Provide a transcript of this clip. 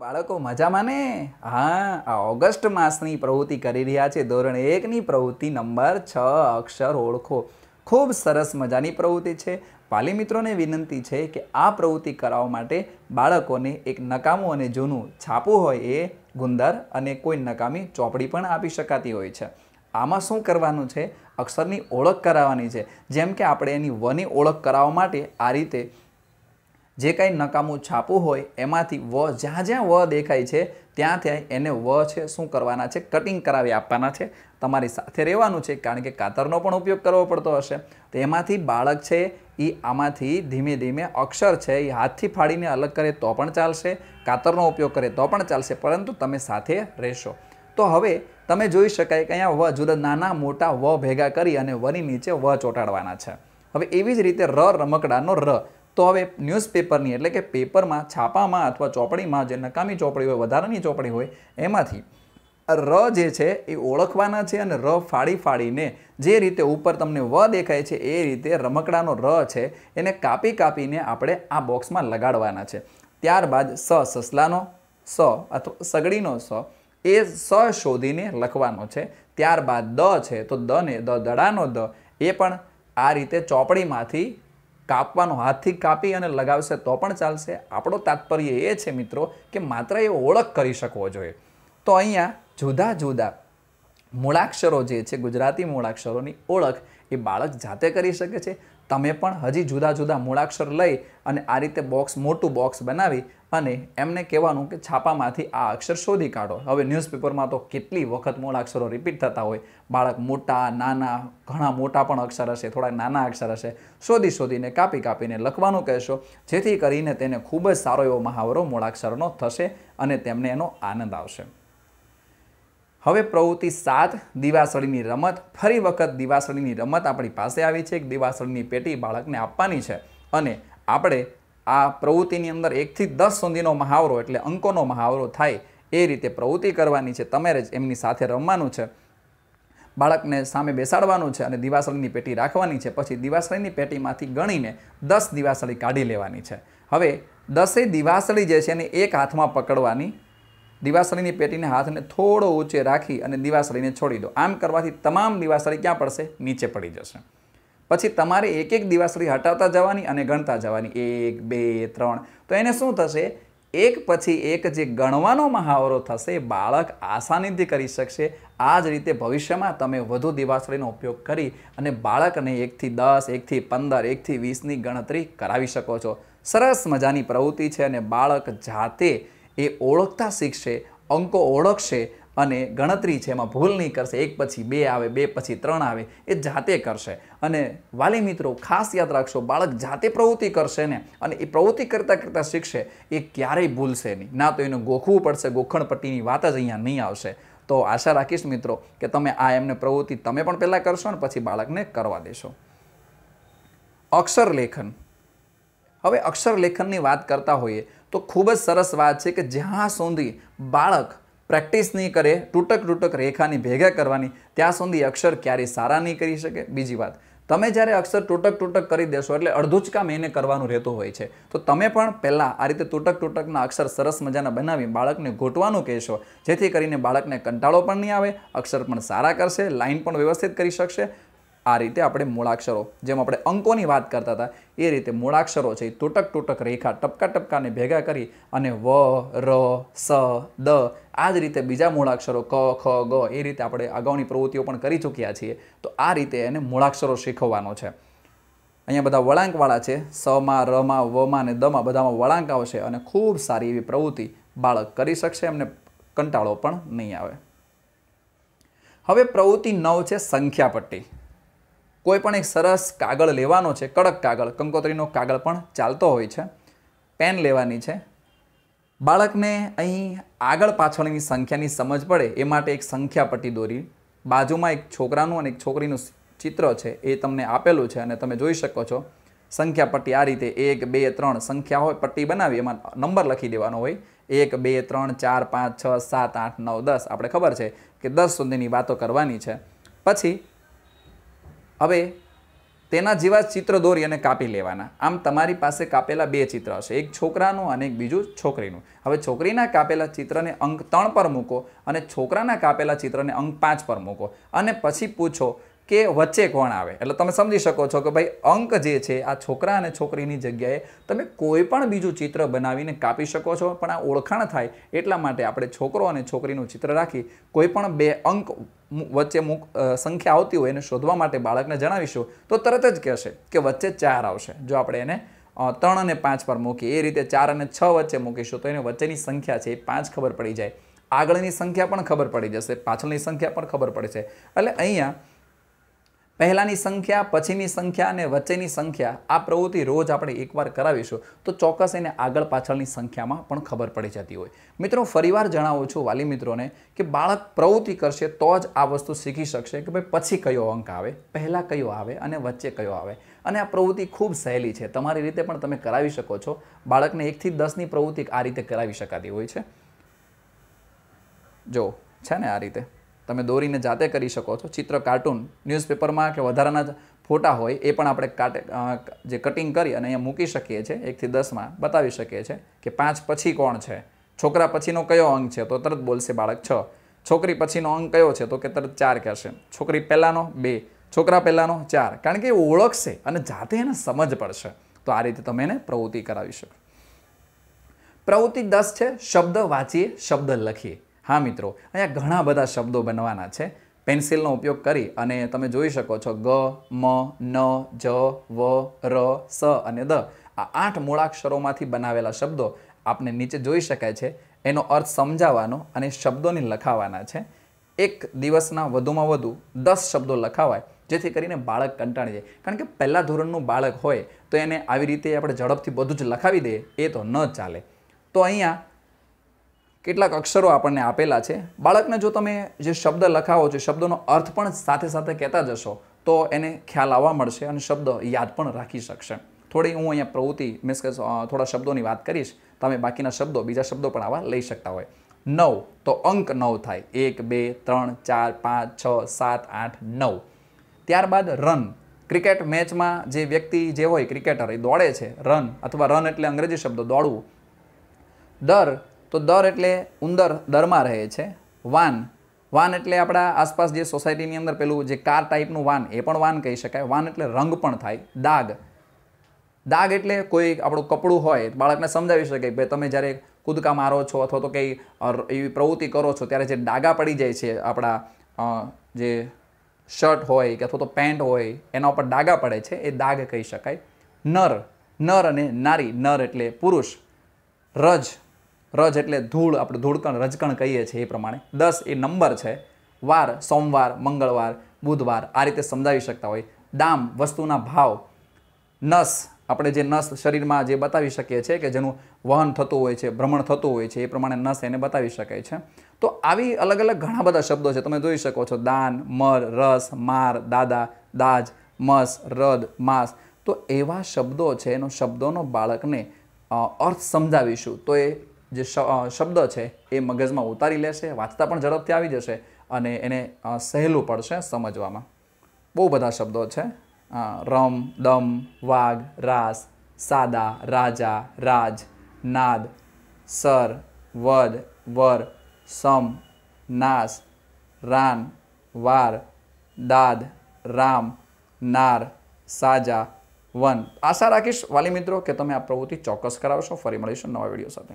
બાળકો મજામાં ને હા આ ઓગસ્ટ માસની પ્રવૃત્તિ કરી રહ્યા છે ધોરણ એકની પ્રવૃત્તિ નંબર છ અક્ષર ઓળખો ખૂબ સરસ મજાની પ્રવૃત્તિ છે વાલી મિત્રોને વિનંતી છે કે આ પ્રવૃત્તિ કરાવવા માટે બાળકોને એક નકામું અને જૂનું છાપું હોય એ ગુંદર અને કોઈ નકામી ચોપડી પણ આપી શકાતી હોય છે આમાં શું કરવાનું છે અક્ષરની ઓળખ કરાવવાની છે જેમ કે આપણે એની વની ઓળખ કરાવવા માટે આ રીતે જે કાંઈ નકામું છાપું હોય એમાંથી વ જ્યાં જ્યાં વ દેખાય છે ત્યાં ત્યાં એને વ છે શું કરવાના છે કટિંગ કરાવી આપવાના છે તમારી સાથે રહેવાનું છે કારણ કે કાતરનો પણ ઉપયોગ કરવો પડતો હશે તો એમાંથી બાળક છે એ આમાંથી ધીમે ધીમે અક્ષર છે એ હાથથી ફાડીને અલગ કરે તો પણ ચાલશે કાતરનો ઉપયોગ કરે તો પણ ચાલશે પરંતુ તમે સાથે રહેશો તો હવે તમે જોઈ શકાય કે અહીંયા વ જુદા નાના મોટા વ ભેગા કરી અને વની નીચે વ ચોંટાડવાના છે હવે એવી જ રીતે ર રમકડાનો ર તો હવે ન્યૂઝપેપરની એટલે કે પેપરમાં છાપામાં અથવા ચોપડીમાં જે નકામી ચોપડી હોય વધારાની ચોપડી હોય એમાંથી ર જે છે એ ઓળખવાના છે અને ર ફાડી ફાડીને જે રીતે ઉપર તમને વ દેખાય છે એ રીતે રમકડાનો ર છે એને કાપી કાપીને આપણે આ બોક્સમાં લગાડવાના છે ત્યારબાદ સ સસલાનો સ અથવા સગડીનો સ એ સ શોધીને લખવાનો છે ત્યારબાદ દ છે તો દને દ દડાનો દ એ પણ આ રીતે ચોપડીમાંથી કાપવાનો હાથથી કાપી અને લગાવશે તો પણ ચાલશે આપણો તાત્પર્ય એ છે મિત્રો કે માત્ર એ ઓળખ કરી શકવો જોઈએ તો અહીંયા જુદા જુદા મૂળાક્ષરો જે છે ગુજરાતી મૂળાક્ષરોની ઓળખ એ બાળક જાતે કરી શકે છે તમે પણ હજી જુદા જુદા મૂળાક્ષર લઈ અને આ રીતે બોક્સ મોટું બોક્સ બનાવી અને એમને કહેવાનું કે છાપામાંથી આ અક્ષર શોધી કાઢો હવે ન્યૂઝપેપરમાં તો કેટલી વખત મૂળાક્ષરો રિપીટ થતા હોય બાળક મોટા નાના ઘણા મોટા પણ અક્ષર હશે થોડા નાના અક્ષર હશે શોધી શોધીને કાપી કાપીને લખવાનું કહેશો જેથી કરીને તેને ખૂબ જ સારો એવો મહાવરો મૂળાક્ષરનો થશે અને તેમને એનો આનંદ આવશે હવે પ્રવૃત્તિ સાત દિવાસળીની રમત ફરી વખત દિવાસળીની રમત આપણી પાસે આવી છે એક દિવાસળીની પેટી બાળકને આપવાની છે અને આપણે આ પ્રવૃત્તિની અંદર એકથી દસ સુધીનો મહાવરો એટલે અંકોનો મહાવરો થાય એ રીતે પ્રવૃત્તિ કરવાની છે તમારે જ એમની સાથે રમવાનું છે બાળકને સામે બેસાડવાનું છે અને દિવાસળીની પેટી રાખવાની છે પછી દિવાસળીની પેટીમાંથી ગણીને દસ દિવાસળી કાઢી લેવાની છે હવે દસે દિવાસળી જે છે એને એક હાથમાં પકડવાની દિવાસળીની પેટીને હાથને થોડો ઊંચે રાખી અને દિવાસળીને છોડી દો આમ કરવાથી તમામ દિવાસળી ક્યાં પડશે નીચે પડી જશે પછી તમારે એક એક દિવાસળી હટાવતા જવાની અને ગણતા જવાની એક બે ત્રણ તો એને શું થશે એક પછી એક જે ગણવાનો મહાવરો થશે બાળક આસાનીથી કરી શકશે આ જ રીતે ભવિષ્યમાં તમે વધુ દિવાસળીનો ઉપયોગ કરી અને બાળકને એકથી દસ એકથી પંદર એકથી વીસની ગણતરી કરાવી શકો છો સરસ મજાની પ્રવૃત્તિ છે અને બાળક જાતે એ ઓળખતા શીખશે અંકો ઓળખશે અને ગણતરી છે એમાં ભૂલ નહીં કરશે એક પછી બે આવે બે પછી ત્રણ આવે એ જાતે કરશે અને વાલી મિત્રો ખાસ યાદ રાખશો બાળક જાતે પ્રવૃત્તિ કરશે ને અને એ પ્રવૃત્તિ કરતાં કરતાં શીખશે એ ક્યારેય ભૂલશે નહીં ના તો એને ગોખવું પડશે ગોખણપટ્ટીની વાત જ અહીંયા નહીં આવશે તો આશા રાખીશ મિત્રો કે તમે આ એમને પ્રવૃત્તિ તમે પણ પહેલાં કરશો ને પછી બાળકને કરવા દેશો અક્ષર લેખન હવે અક્ષર લેખનની વાત કરતા હોઈએ તો ખૂબ જ સરસ વાત છે કે જ્યાં સુધી બાળક પ્રેક્ટિસ નહીં કરે તૂટક તૂટક રેખાની ભેગા કરવાની ત્યાં સુધી અક્ષર ક્યારેય સારા નહીં કરી શકે બીજી વાત તમે જ્યારે અક્ષર તૂટક તૂટક કરી દેશો એટલે અડધું જ કામ એને કરવાનું રહેતું હોય છે તો તમે પણ પહેલાં આ રીતે તૂટક તૂટકના અક્ષર સરસ મજાના બનાવી બાળકને ગોટવાનું કહેશો જેથી કરીને બાળકને કંટાળો પણ નહીં આવે અક્ષર પણ સારા કરશે લાઇન પણ વ્યવસ્થિત કરી શકશે આ રીતે આપણે મૂળાક્ષરો જેમ આપણે અંકોની વાત કરતા હતા એ રીતે મૂળાક્ષરો છે એ તૂટક તૂટક રેખા ટપકા ટપકાને ભેગા કરી અને વ ર સ દ આ જ રીતે બીજા મૂળાક્ષરો ક ખ ગ એ રીતે આપણે અગાઉની પ્રવૃત્તિઓ પણ કરી ચૂક્યા છીએ તો આ રીતે એને મૂળાક્ષરો શીખવવાનો છે અહીંયા બધા વળાંકવાળા છે સમાં રમાં વમાં અને દમાં બધામાં વળાંક આવશે અને ખૂબ સારી એવી પ્રવૃત્તિ બાળક કરી શકશે એમને કંટાળો પણ નહીં આવે હવે પ્રવૃત્તિ નવ છે સંખ્યાપટ્ટી કોઈ પણ એક સરસ કાગળ લેવાનો છે કડક કાગળ કંકોત્રીનો કાગળ પણ ચાલતો હોય છે પેન લેવાની છે બાળકને અહીં આગળ પાછળની સંખ્યાની સમજ પડે એ માટે એક સંખ્યાપટ્ટી દોરી બાજુમાં એક છોકરાનું અને એક છોકરીનું ચિત્ર છે એ તમને આપેલું છે અને તમે જોઈ શકો છો સંખ્યાપટ્ટી આ રીતે એક બે ત્રણ સંખ્યા હોય પટ્ટી બનાવી એમાં નંબર લખી દેવાનો હોય એક બે ત્રણ ચાર પાંચ છ સાત આઠ નવ દસ આપણે ખબર છે કે દસ સુધીની વાતો કરવાની છે પછી હવે તેના જેવા ચિત્ર દોરી અને કાપી લેવાના આમ તમારી પાસે કાપેલા બે ચિત્ર હશે એક છોકરાનું અને એક બીજું છોકરીનું હવે છોકરીના કાપેલા ચિત્રને અંક ત્રણ પર મૂકો અને છોકરાના કાપેલા ચિત્રને અંક પાંચ પર મૂકો અને પછી પૂછો કે વચ્ચે કોણ આવે એટલે તમે સમજી શકો છો કે ભાઈ અંક જે છે આ છોકરા અને છોકરીની જગ્યાએ તમે કોઈ પણ બીજું ચિત્ર બનાવીને કાપી શકો છો પણ આ ઓળખાણ થાય એટલા માટે આપણે છોકરો અને છોકરીનું ચિત્ર રાખી કોઈ પણ બે અંક વચ્ચે મુક સંખ્યા આવતી હોય એને શોધવા માટે બાળકને જણાવીશું તો તરત જ કહેશે કે વચ્ચે ચાર આવશે જો આપણે એને ત્રણ અને પાંચ પર મૂકીએ એ રીતે ચાર અને છ વચ્ચે મૂકીશું તો એને વચ્ચેની સંખ્યા છે એ પાંચ ખબર પડી જાય આગળની સંખ્યા પણ ખબર પડી જશે પાછળની સંખ્યા પણ ખબર પડશે એટલે અહીંયા પહેલાંની સંખ્યા પછીની સંખ્યા અને વચ્ચેની સંખ્યા આ પ્રવૃત્તિ રોજ આપણે એકવાર કરાવીશું તો ચોક્કસ એને આગળ પાછળની સંખ્યામાં પણ ખબર પડી જતી હોય મિત્રો ફરીવાર જણાવું છું વાલી મિત્રોને કે બાળક પ્રવૃત્તિ કરશે તો જ આ વસ્તુ શીખી શકશે કે ભાઈ પછી કયો અંક આવે પહેલાં કયો આવે અને વચ્ચે કયો આવે અને આ પ્રવૃત્તિ ખૂબ સહેલી છે તમારી રીતે પણ તમે કરાવી શકો છો બાળકને એકથી દસની પ્રવૃત્તિ આ રીતે કરાવી શકાતી હોય છે જો છે ને આ રીતે તમે દોરીને જાતે કરી શકો છો ચિત્ર કાર્ટૂન ન્યૂઝપેપરમાં કે વધારાના ફોટા હોય એ પણ આપણે કાટે જે કટિંગ કરી અને અહીંયા મૂકી શકીએ છીએ એકથી દસમાં બતાવી શકીએ છીએ કે પાંચ પછી કોણ છે છોકરા પછીનો કયો અંક છે તો તરત બોલશે બાળક છ છોકરી પછીનો અંક કયો છે તો કે તરત ચાર કહેશે છોકરી પહેલાંનો બે છોકરા પહેલાંનો ચાર કારણ કે એ ઓળખશે અને જાતે એને સમજ પડશે તો આ રીતે તમે એને પ્રવૃત્તિ કરાવી શકો પ્રવૃત્તિ દસ છે શબ્દ વાંચીએ શબ્દ લખીએ હા મિત્રો અહીંયા ઘણા બધા શબ્દો બનવાના છે પેન્સિલનો ઉપયોગ કરી અને તમે જોઈ શકો છો ગ મ ન જ વ ર સ અને દ આ આઠ મૂળાક્ષરોમાંથી બનાવેલા શબ્દો આપને નીચે જોઈ શકાય છે એનો અર્થ સમજાવવાનો અને શબ્દોને લખાવાના છે એક દિવસના વધુમાં વધુ દસ શબ્દો લખાવાય જેથી કરીને બાળક કંટાળી જાય કારણ કે પહેલાં ધોરણનું બાળક હોય તો એને આવી રીતે આપણે ઝડપથી બધું જ લખાવી દઈએ એ તો ન ચાલે તો અહીંયા કેટલાક અક્ષરો આપણને આપેલા છે બાળકને જો તમે જે શબ્દ લખાવો છે શબ્દનો અર્થ પણ સાથે સાથે કહેતા જશો તો એને ખ્યાલ આવવા મળશે અને શબ્દ યાદ પણ રાખી શકશે થોડી હું અહીંયા પ્રવૃત્તિ મીન્સ કે થોડા શબ્દોની વાત કરીશ તમે બાકીના શબ્દો બીજા શબ્દો પણ આવા લઈ શકતા હોય નવ તો અંક નવ થાય એક બે ત્રણ ચાર પાંચ છ સાત આઠ નવ ત્યારબાદ રન ક્રિકેટ મેચમાં જે વ્યક્તિ જે હોય ક્રિકેટર એ દોડે છે રન અથવા રન એટલે અંગ્રેજી શબ્દ દોડવું દર તો દર એટલે ઉંદર દરમાં રહે છે વાન વાન એટલે આપણા આસપાસ જે સોસાયટીની અંદર પેલું જે કાર ટાઈપનું વાન એ પણ વાન કહી શકાય વાન એટલે રંગ પણ થાય દાગ દાગ એટલે કોઈ આપણું કપડું હોય બાળકને સમજાવી શકે ભાઈ તમે જ્યારે કૂદકા મારો છો અથવા તો કંઈ એવી પ્રવૃત્તિ કરો છો ત્યારે જે ડાગા પડી જાય છે આપણા જે શર્ટ હોય કે અથવા તો પેન્ટ હોય એના ઉપર ડાગા પડે છે એ દાગ કહી શકાય નર નર અને નારી નર એટલે પુરુષ રજ રજ એટલે ધૂળ આપણે ધૂળકણ રજકણ કહીએ છીએ એ પ્રમાણે દસ એ નંબર છે વાર સોમવાર મંગળવાર બુધવાર આ રીતે સમજાવી શકતા હોય દામ વસ્તુના ભાવ નસ આપણે જે નસ શરીરમાં જે બતાવી શકીએ છીએ કે જેનું વહન થતું હોય છે ભ્રમણ થતું હોય છે એ પ્રમાણે નસ એને બતાવી શકે છે તો આવી અલગ અલગ ઘણા બધા શબ્દો છે તમે જોઈ શકો છો દાન મર રસ માર દાદા દાજ મસ રદ માસ તો એવા શબ્દો છે એનો શબ્દોનો બાળકને અર્થ સમજાવીશું તો એ જે શબ્દ છે એ મગજમાં ઉતારી લેશે વાંચતા પણ ઝડપથી આવી જશે અને એને સહેલું પડશે સમજવામાં બહુ બધા શબ્દો છે રમ દમ વાઘ રાસ સાદા રાજા રાજ નાદ સર વદ વર સમ નાસ રાન વાર દાદ રામ નાર સાજા વન આશા રાખીશ વાલી મિત્રો કે તમે આ પ્રવૃત્તિ ચોક્કસ કરાવશો ફરી મળીશું નવા વિડીયો સાથે